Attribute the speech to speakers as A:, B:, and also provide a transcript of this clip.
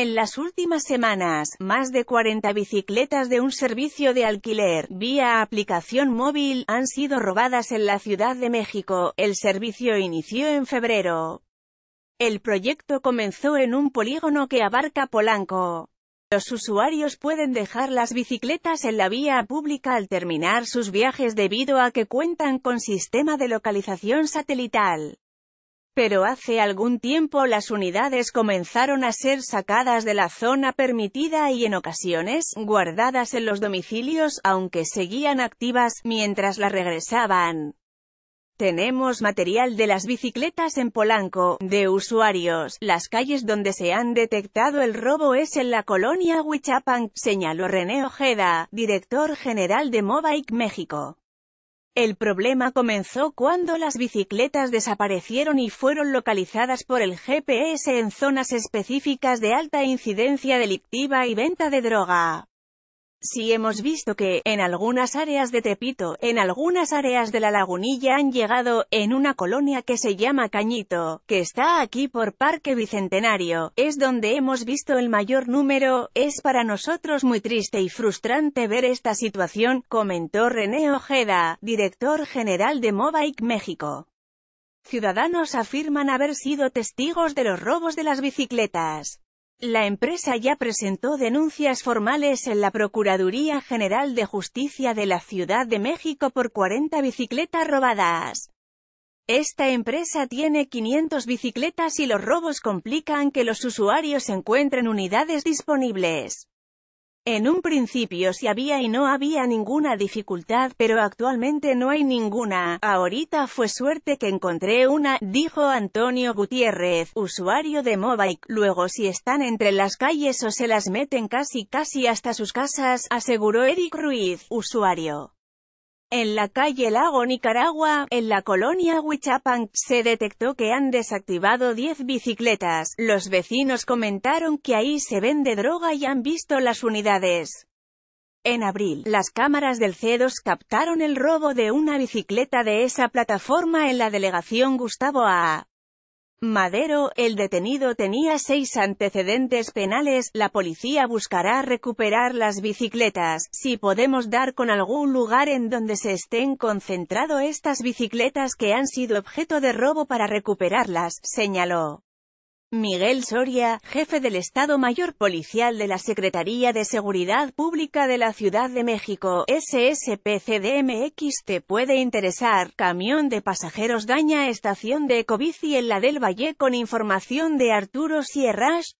A: En las últimas semanas, más de 40 bicicletas de un servicio de alquiler, vía aplicación móvil, han sido robadas en la Ciudad de México. El servicio inició en febrero. El proyecto comenzó en un polígono que abarca Polanco. Los usuarios pueden dejar las bicicletas en la vía pública al terminar sus viajes debido a que cuentan con sistema de localización satelital pero hace algún tiempo las unidades comenzaron a ser sacadas de la zona permitida y en ocasiones, guardadas en los domicilios, aunque seguían activas, mientras las regresaban. Tenemos material de las bicicletas en Polanco, de usuarios. Las calles donde se han detectado el robo es en la colonia Huichapan, señaló René Ojeda, director general de Mobike México. El problema comenzó cuando las bicicletas desaparecieron y fueron localizadas por el GPS en zonas específicas de alta incidencia delictiva y venta de droga. Si hemos visto que, en algunas áreas de Tepito, en algunas áreas de la lagunilla han llegado, en una colonia que se llama Cañito, que está aquí por Parque Bicentenario, es donde hemos visto el mayor número, es para nosotros muy triste y frustrante ver esta situación, comentó René Ojeda, director general de Mobike México. Ciudadanos afirman haber sido testigos de los robos de las bicicletas. La empresa ya presentó denuncias formales en la Procuraduría General de Justicia de la Ciudad de México por 40 bicicletas robadas. Esta empresa tiene 500 bicicletas y los robos complican que los usuarios encuentren unidades disponibles. En un principio sí había y no había ninguna dificultad, pero actualmente no hay ninguna. Ahorita fue suerte que encontré una, dijo Antonio Gutiérrez, usuario de Mobike. Luego si están entre las calles o se las meten casi casi hasta sus casas, aseguró Eric Ruiz, usuario. En la calle Lago Nicaragua, en la colonia Huichapan, se detectó que han desactivado 10 bicicletas. Los vecinos comentaron que ahí se vende droga y han visto las unidades. En abril, las cámaras del C2 captaron el robo de una bicicleta de esa plataforma en la delegación Gustavo A. Madero, el detenido tenía seis antecedentes penales, la policía buscará recuperar las bicicletas, si podemos dar con algún lugar en donde se estén concentrado estas bicicletas que han sido objeto de robo para recuperarlas, señaló. Miguel Soria, jefe del Estado Mayor Policial de la Secretaría de Seguridad Pública de la Ciudad de México, SSPCDMX te puede interesar, camión de pasajeros daña estación de Ecobici en la del Valle con información de Arturo Sierras,